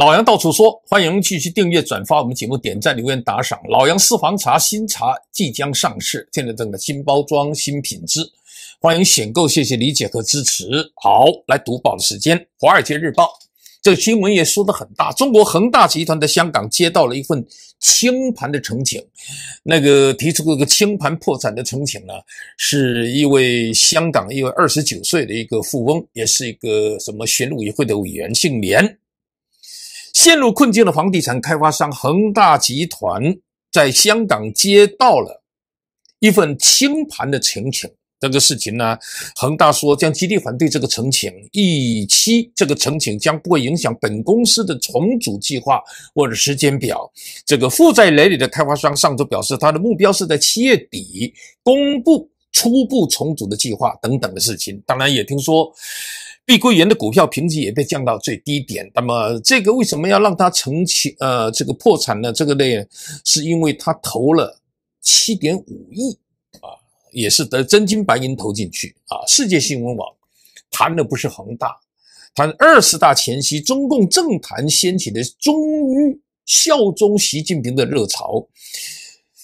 老杨到处说，欢迎继续订阅、转发我们节目，点赞、留言、打赏。老杨私房茶新茶即将上市，现在正在新包装、新品质，欢迎选购，谢谢理解和支持。好，来读报的时间，《华尔街日报》这新闻也说的很大，中国恒大集团在香港接到了一份清盘的呈请，那个提出这个清盘破产的呈请呢，是一位香港一位二十九岁的一个富翁，也是一个什么选委会的委员，姓连。陷入困境的房地产开发商恒大集团在香港接到了一份清盘的请求。这个事情呢，恒大说将极力反对这个呈请。预期这个呈请将不会影响本公司的重组计划或者时间表。这个负债累累的开发商上周表示，他的目标是在七月底公布初步重组的计划等等的事情。当然也听说。碧桂园的股票评级也被降到最低点。那么，这个为什么要让它成起？呃，这个破产呢？这个呢，是因为它投了七点五亿啊，也是得真金白银投进去啊。世界新闻网谈的不是恒大，谈二十大前夕中共政坛掀起的忠于效忠习近平的热潮。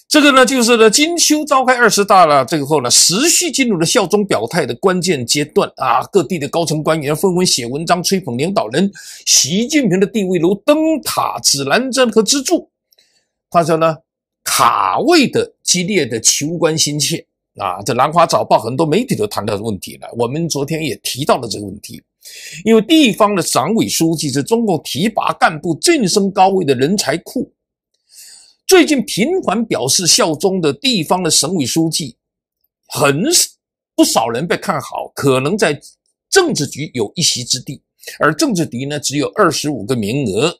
这个呢，就是呢，金秋召开二十大了，这个后呢，持续进入了效忠表态的关键阶段啊！各地的高层官员纷纷写文章吹捧领导人习近平的地位如灯塔、指南针和支柱。他说呢，卡位的、激烈的求官心切啊！这《南华早报》很多媒体都谈到个问题了。我们昨天也提到了这个问题，因为地方的党委书记是中共提拔干部晋升高位的人才库。最近频繁表示效忠的地方的省委书记，很不少人被看好，可能在政治局有一席之地。而政治敌呢，只有二十五个名额。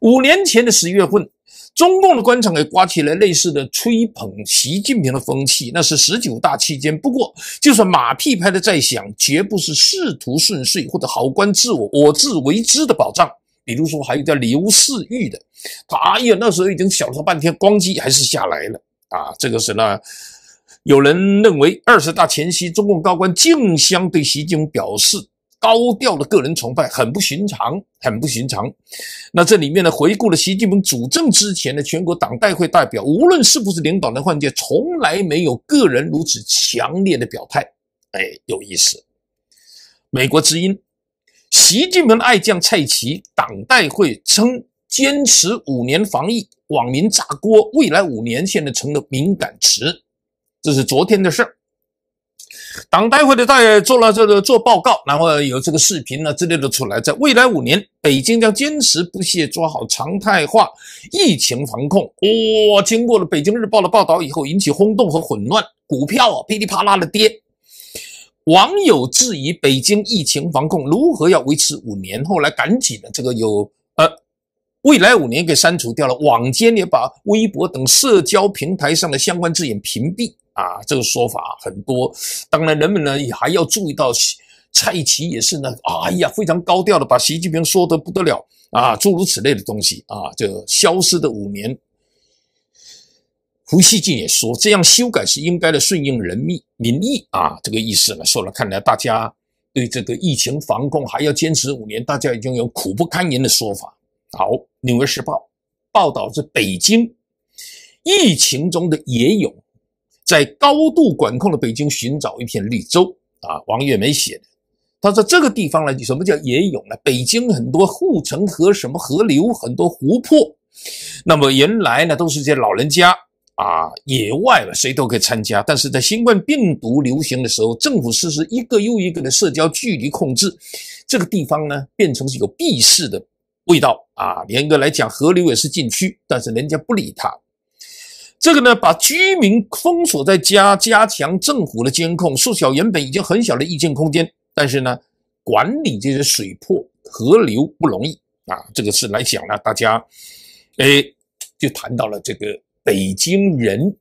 五年前的十月份，中共的官场也刮起了类似的吹捧习近平的风气，那是十九大期间。不过，就算马屁拍的再响，绝不是仕途顺遂或者好官自我我自为之的保障。比如说，还有叫刘世玉的，他哎呀，那时候已经想了半天，光机还是下来了啊！这个是那有人认为二十大前夕，中共高官竞相对习近平表示高调的个人崇拜，很不寻常，很不寻常。那这里面呢，回顾了习近平主政之前的全国党代会代表，无论是不是领导人换届，从来没有个人如此强烈的表态。哎，有意思，《美国之音》。习近平爱将蔡奇，党代会称坚持五年防疫，网民炸锅，未来五年现在成了敏感词，这是昨天的事儿。党代会的大爷做了这个做报告，然后有这个视频呢之类的出来，在未来五年，北京将坚持不懈抓好常态化疫情防控。哇，经过了北京日报的报道以后，引起轰动和混乱，股票啊噼里啪啦的跌。网友质疑北京疫情防控如何要维持五年？后来赶紧的，这个有呃，未来五年给删除掉了。网监也把微博等社交平台上的相关字眼屏蔽啊，这个说法很多。当然，人们呢也还要注意到，蔡奇也是呢，哎呀，非常高调的把习近平说得不得了啊，诸如此类的东西啊，这消失的五年。吴锡进也说，这样修改是应该的，顺应人民民意啊！这个意思呢，说了，看来大家对这个疫情防控还要坚持五年，大家已经有苦不堪言的说法。好，《纽约时报》报道是北京疫情中的野泳，在高度管控的北京寻找一片绿洲啊！王月梅写的，他说这个地方呢，什么叫野泳呢？北京很多护城河、什么河流、很多湖泊，那么原来呢，都是些老人家。啊，野外了，谁都可以参加。但是在新冠病毒流行的时候，政府实施一个又一个的社交距离控制，这个地方呢变成是有避世的味道啊。严格来讲，河流也是禁区，但是人家不理它。这个呢，把居民封锁在家，加强政府的监控，缩小原本已经很小的意见空间。但是呢，管理这些水泊河流不容易啊。这个是来讲呢，大家，哎，就谈到了这个。北京人，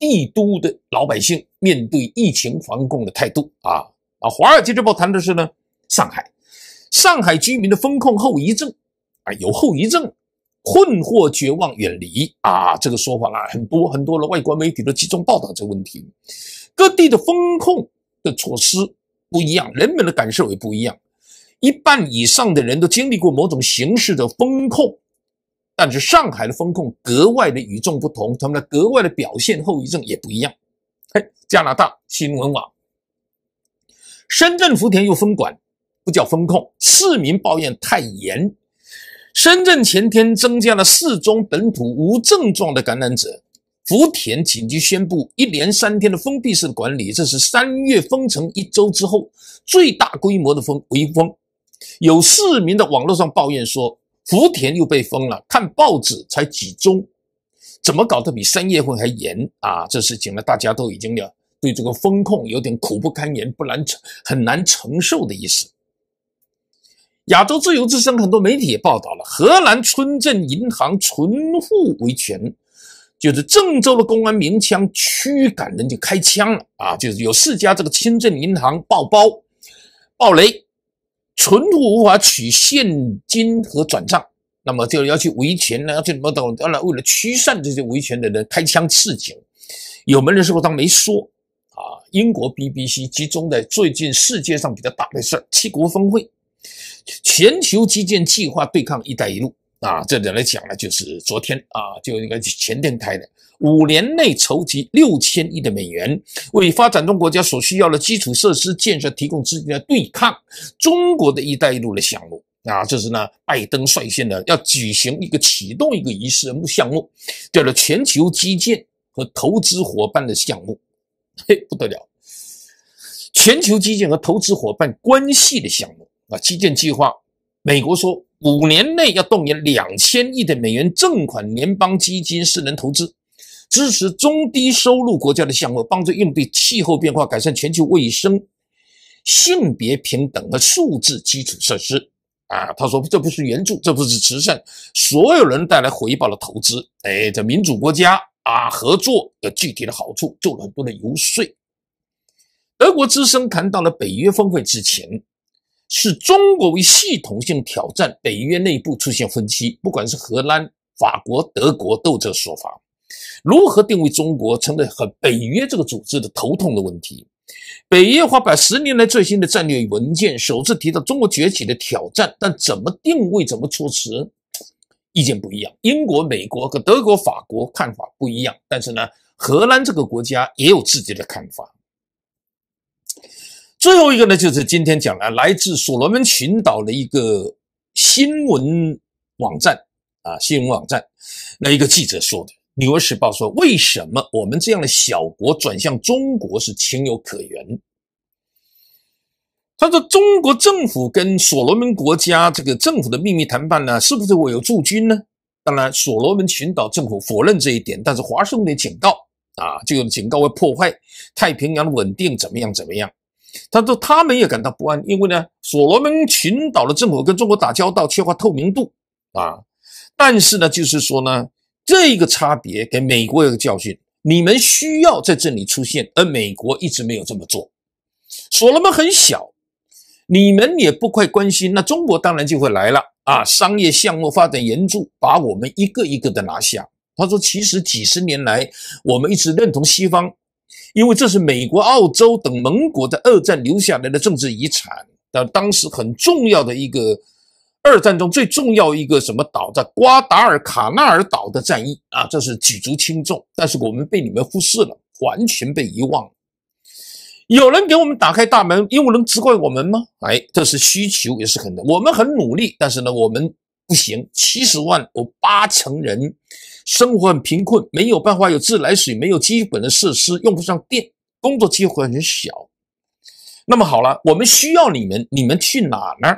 帝都的老百姓面对疫情防控的态度啊啊！华尔街日报谈的是呢，上海，上海居民的风控后遗症啊，有后遗症，困惑、绝望、远离啊，这个说法啦，很多很多了，外国媒体都集中报道这个问题。各地的风控的措施不一样，人们的感受也不一样。一半以上的人都经历过某种形式的风控。但是上海的风控格外的与众不同，他们的格外的表现后遗症也不一样。嘿，加拿大新闻网，深圳福田又封管，不叫风控，市民抱怨太严。深圳前天增加了四宗本土无症状的感染者，福田紧急宣布一连三天的封闭式的管理，这是三月封城一周之后最大规模的封围封。有市民的网络上抱怨说。福田又被封了，看报纸才几宗，怎么搞得比三月份还严啊？这事情呢，大家都已经了，对这个风控有点苦不堪言，不难很难承受的意思。亚洲自由之声很多媒体也报道了，荷兰村镇银行存户维权，就是郑州的公安鸣枪驱赶人就开枪了啊！就是有四家这个村镇银行爆包爆雷。存户无法取现金和转账，那么就要去维权呢，要去什么？当然，为了驱散这些维权的人，开枪刺警。有门的时候，他没说啊。英国 BBC 集中的最近世界上比较大的事儿：七国峰会、全球基建计划、对抗“一带一路”。啊，这点来讲呢，就是昨天啊，就应该前天开的。五年内筹集六千亿的美元，为发展中国家所需要的基础设施建设提供资金来对抗中国的一带一路的项目啊！这是呢，拜登率先的要举行一个启动一个仪式项目，叫做“全球基建和投资伙伴的项目”。嘿，不得了！全球基建和投资伙伴关系的项目啊，基建计划，美国说五年内要动员两千亿的美元正款联邦基金私人投资。支持中低收入国家的项目，帮助应对气候变化、改善全球卫生、性别平等和数字基础设施。啊，他说：“这不是援助，这不是慈善，所有人带来回报的投资。”哎，这民主国家啊，合作的具体的好处，做了很多的游说。德国之声谈到了北约峰会之前，是中国为系统性挑战北约内部出现分歧，不管是荷兰、法国、德国，都这说法。如何定位中国成了很北约这个组织的头痛的问题。北约发表十年来最新的战略文件，首次提到中国崛起的挑战，但怎么定位、怎么措辞，意见不一样。英国、美国和德国、法国看法不一样，但是呢，荷兰这个国家也有自己的看法。最后一个呢，就是今天讲了来自所罗门群岛的一个新闻网站啊，新闻网站那一个记者说的。《纽约时报》说：“为什么我们这样的小国转向中国是情有可原？”他说：“中国政府跟所罗门国家这个政府的秘密谈判呢，是不是我有驻军呢？”当然，所罗门群岛政府否认这一点，但是华盛顿的警告啊，就有警告会破坏太平洋的稳定，怎么样怎么样？他说：“他们也感到不安，因为呢，所罗门群岛的政府跟中国打交道缺乏透明度啊，但是呢，就是说呢。”这一个差别给美国一个教训，你们需要在这里出现，而美国一直没有这么做。所罗门很小，你们也不快关心，那中国当然就会来了啊！商业项目发展援助，把我们一个一个的拿下。他说，其实几十年来，我们一直认同西方，因为这是美国、澳洲等盟国在二战留下来的政治遗产，但当时很重要的一个。二战中最重要一个什么岛，在瓜达尔卡纳尔岛的战役啊，这是举足轻重，但是我们被你们忽视了，完全被遗忘。有人给我们打开大门，因为能责怪我们吗？哎，这是需求也是可能，我们很努力，但是呢，我们不行。七十万有八成人生活很贫困，没有办法有自来水，没有基本的设施，用不上电，工作机会很小。那么好了，我们需要你们，你们去哪呢？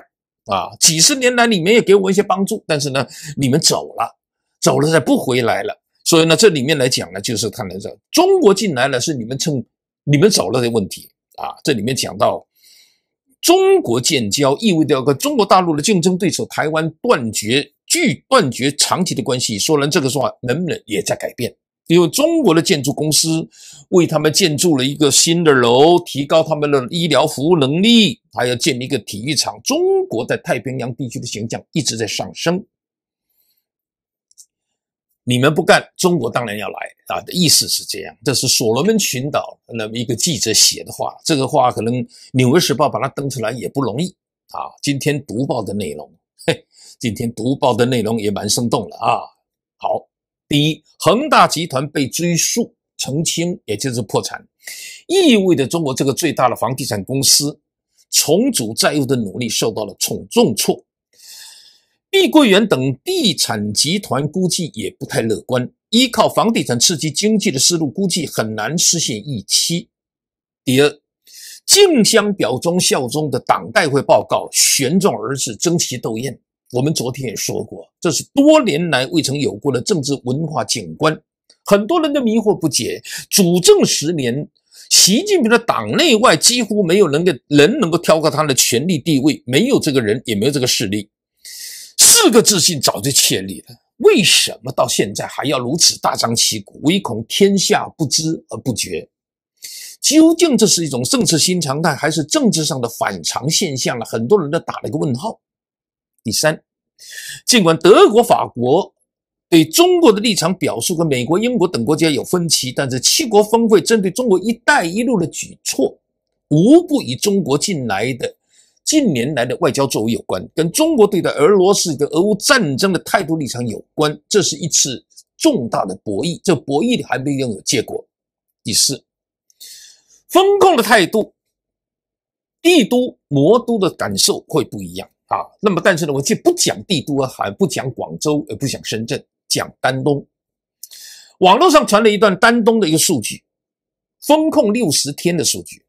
啊，几十年来，你们也给我一些帮助，但是呢，你们走了，走了再不回来了，所以呢，这里面来讲呢，就是他来说，中国进来了是你们趁你们走了的问题啊，这里面讲到中国建交意味着跟中国大陆的竞争对手台湾断绝拒断绝长期的关系，说人这个说法能不能也在改变？因为中国的建筑公司为他们建筑了一个新的楼，提高他们的医疗服务能力，还要建立一个体育场。中国在太平洋地区的形象一直在上升。你们不干，中国当然要来啊！的意思是这样。这是所罗门群岛那么一个记者写的话，这个话可能《纽约时报》把它登出来也不容易啊。今天读报的内容，嘿，今天读报的内容也蛮生动了啊。第一，恒大集团被追溯、澄清，也就是破产，意味着中国这个最大的房地产公司重组债务的努力受到了重重挫。碧桂园等地产集团估计也不太乐观，依靠房地产刺激经济的思路估计很难实现预期。第二，竞相表忠效忠的党代会报告悬重而至，争奇斗艳。我们昨天也说过，这是多年来未曾有过的政治文化景观，很多人都迷惑不解。主政十年，习近平的党内外几乎没有人够人能够挑高他的权力地位，没有这个人，也没有这个势力。四个自信早就确立了，为什么到现在还要如此大张旗鼓，唯恐天下不知而不觉？究竟这是一种政治新常态，还是政治上的反常现象了？很多人都打了一个问号。第三，尽管德国、法国对中国的立场表述和美国、英国等国家有分歧，但是七国峰会针对中国“一带一路”的举措，无不与中国近来的、近年来的外交作为有关，跟中国对待俄罗斯的俄乌战争的态度立场有关。这是一次重大的博弈，这博弈还没有有结果。第四，风控的态度，帝都、魔都的感受会不一样。啊，那么但是呢，我既不讲帝都啊，还不讲广州，而不讲深圳，讲丹东。网络上传了一段丹东的一个数据，封控六十天的数据，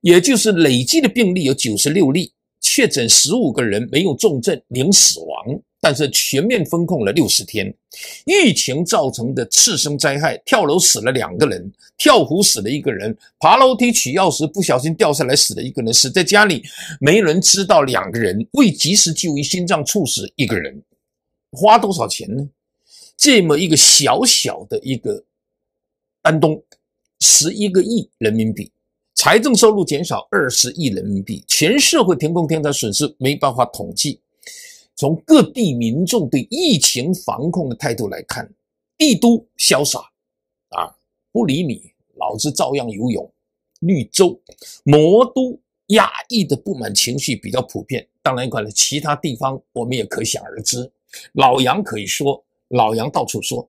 也就是累计的病例有九十六例，确诊十五个人，没有重症，零死亡。但是全面封控了六十天，疫情造成的次生灾害：跳楼死了两个人，跳湖死了一个人，爬楼梯取钥匙不小心掉下来死了一个人，死在家里没人知道，两个人未及时就医心脏猝死一个人，花多少钱呢？这么一个小小的一个安东，十一个亿人民币，财政收入减少二十亿人民币，全社会停工停产损失没办法统计。从各地民众对疫情防控的态度来看，帝都潇洒，啊，不理你，老子照样游泳；绿洲魔都压抑的不满情绪比较普遍。当然，关了其他地方，我们也可想而知。老杨可以说，老杨到处说。